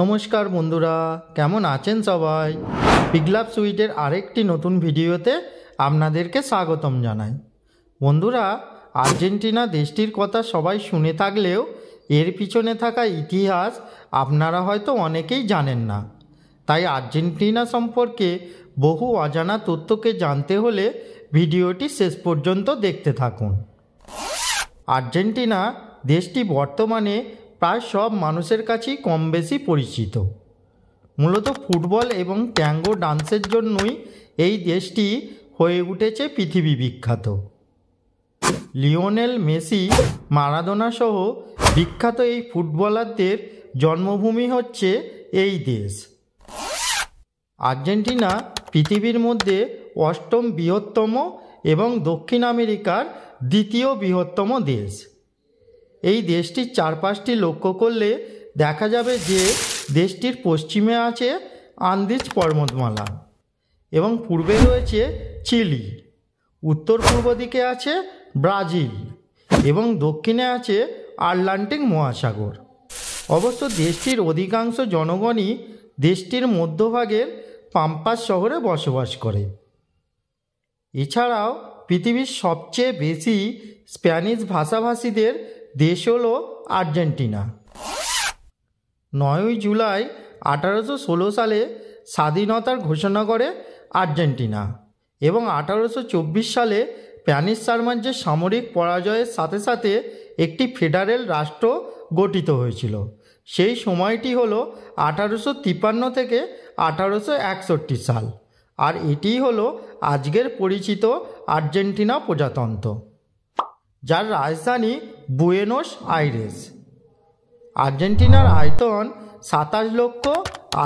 নমস্কার বন্ধুরা কেমন আছেন সবাই বিগলাপ সুইটের আরেকটি নতুন ভিডিওতে আপনাদেরকে স্বাগতম জানাই বন্ধুরা আর্জেন্টিনা দেশটির কথা সবাই শুনে থাকলেও এর পিছনে থাকা ইতিহাস আপনারা হয়তো অনেকেই জানেন না তাই আর্জেন্টিনা সম্পর্কে বহু অজানা তথ্যকে জানতে হলে ভিডিওটি শেষ পর্যন্ত দেখতে থাকুন আর্জেন্টিনা দেশটি বর্তমানে প্রায় সব মানুষের কাছেই কম বেশি পরিচিত মূলত ফুটবল এবং ট্যাঙ্গো ডান্সের জন্যই এই দেশটি হয়ে উঠেছে পৃথিবী বিখ্যাত লিওনেল মেসি মারাদোনা সহ বিখ্যাত এই ফুটবলারদের জন্মভূমি হচ্ছে এই দেশ আর্জেন্টিনা পৃথিবীর মধ্যে অষ্টম বৃহত্তম এবং দক্ষিণ আমেরিকার দ্বিতীয় বৃহত্তম দেশ এই দেশটির চারপাশটি লক্ষ্য করলে দেখা যাবে যে দেশটির পশ্চিমে আছে আন্দিজ পর্বতমালা এবং পূর্বে রয়েছে চিলি উত্তর পূর্ব দিকে আছে ব্রাজিল এবং দক্ষিণে আছে আটলান্টিক মহাসাগর অবশ্য দেশটির অধিকাংশ জনগণই দেশটির মধ্যভাগের পাম্পাস শহরে বসবাস করে এছাড়াও পৃথিবীর সবচেয়ে বেশি স্প্যানিশ ভাষাভাষীদের দেশ হল আর্জেন্টিনা নয়ই জুলাই আঠারোশো ষোলো সালে স্বাধীনতার ঘোষণা করে আর্জেন্টিনা এবং আঠারোশো চব্বিশ সালে স্প্যানিশ সাম্রাজ্যের সামরিক পরাজয়ের সাথে সাথে একটি ফেডারেল রাষ্ট্র গঠিত হয়েছিল সেই সময়টি হলো আঠারোশো তিপ্পান্ন থেকে আঠারোশো একষট্টি সাল আর এটিই হলো আজকের পরিচিত আর্জেন্টিনা প্রজাতন্ত্র যার রাজধানী বুয়েনোস আইরেস আর্জেন্টিনার আয়তন সাতাশ লক্ষ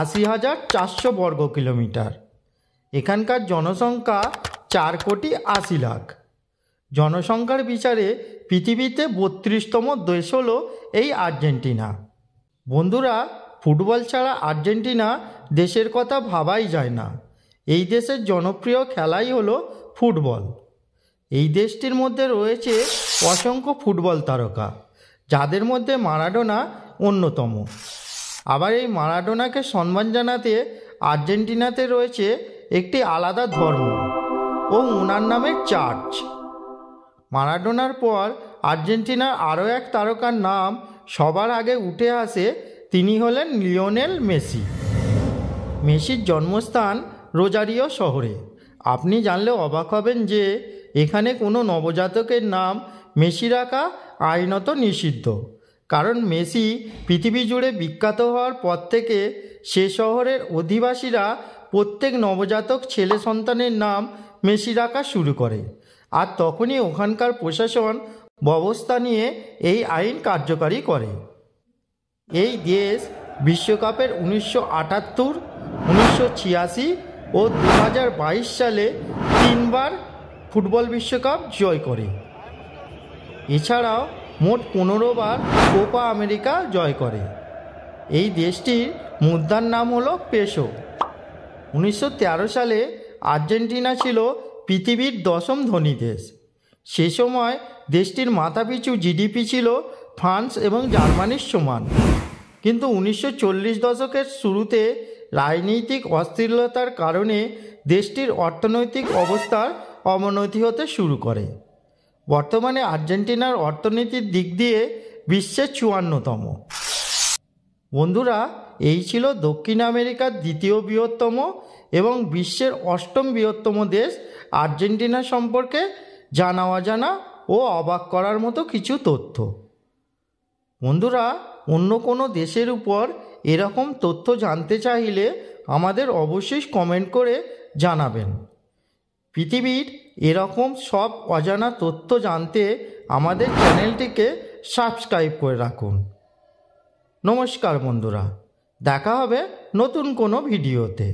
আশি হাজার চারশো বর্গ কিলোমিটার এখানকার জনসংখ্যা চার কোটি আশি লাখ জনসংখ্যার বিচারে পৃথিবীতে বত্রিশতম দেশ হল এই আর্জেন্টিনা বন্ধুরা ফুটবল ছাড়া আর্জেন্টিনা দেশের কথা ভাবাই যায় না এই দেশের জনপ্রিয় খেলাই হলো ফুটবল এই দেশটির মধ্যে রয়েছে অসংখ্য ফুটবল তারকা যাদের মধ্যে মারাডোনা অন্যতম আবার এই মারাডোনাকে সম্মান জানাতে আর্জেন্টিনাতে রয়েছে একটি আলাদা ধর্ম ও ওনার নামে চার্চ মারাডোনার পর আর্জেন্টিনার আরও এক তারকার নাম সবার আগে উঠে আসে তিনি হলেন লিওনেল মেসি মেসির জন্মস্থান রোজারিও শহরে আপনি জানলে অবাক হবেন যে এখানে কোনো নবজাতকের নাম মেসি রাখা আইনত নিষিদ্ধ কারণ মেসি পৃথিবী জুড়ে বিখ্যাত হওয়ার পর থেকে সে শহরের অধিবাসীরা প্রত্যেক নবজাতক ছেলে সন্তানের নাম মেসি রাখা শুরু করে আর তখনই ওখানকার প্রশাসন ব্যবস্থা নিয়ে এই আইন কার্যকারী করে এই দেশ বিশ্বকাপের উনিশশো আটাত্তর উনিশশো ছিয়াশি ও দু সালে তিনবার ফুটবল বিশ্বকাপ জয় করে এছাড়াও মোট পনেরো বার কোপা আমেরিকা জয় করে এই দেশটির মুদ্রার নাম হলো পেশো উনিশশো সালে আর্জেন্টিনা ছিল পৃথিবীর দশম ধনী দেশ সে সময় দেশটির মাথাপিছু জিডিপি ছিল ফ্রান্স এবং জার্মানির সমান কিন্তু উনিশশো দশকের শুরুতে রাজনৈতিক অস্থিরতার কারণে দেশটির অর্থনৈতিক অবস্থার অবনতি হতে শুরু করে বর্তমানে আর্জেন্টিনার অর্থনীতির দিক দিয়ে বিশ্বের চুয়ান্নতম বন্ধুরা এই ছিল দক্ষিণ আমেরিকার দ্বিতীয় বৃহত্তম এবং বিশ্বের অষ্টম বৃহত্তম দেশ আর্জেন্টিনা সম্পর্কে জানা অজানা ও অবাক করার মতো কিছু তথ্য বন্ধুরা অন্য কোনো দেশের উপর এরকম তথ্য জানতে চাইলে আমাদের অবশ্যই কমেন্ট করে জানাবেন পৃথিবীর এরকম সব অজানা তথ্য জানতে আমাদের চ্যানেলটিকে সাবস্ক্রাইব করে রাখুন নমস্কার বন্ধুরা দেখা হবে নতুন কোনো ভিডিওতে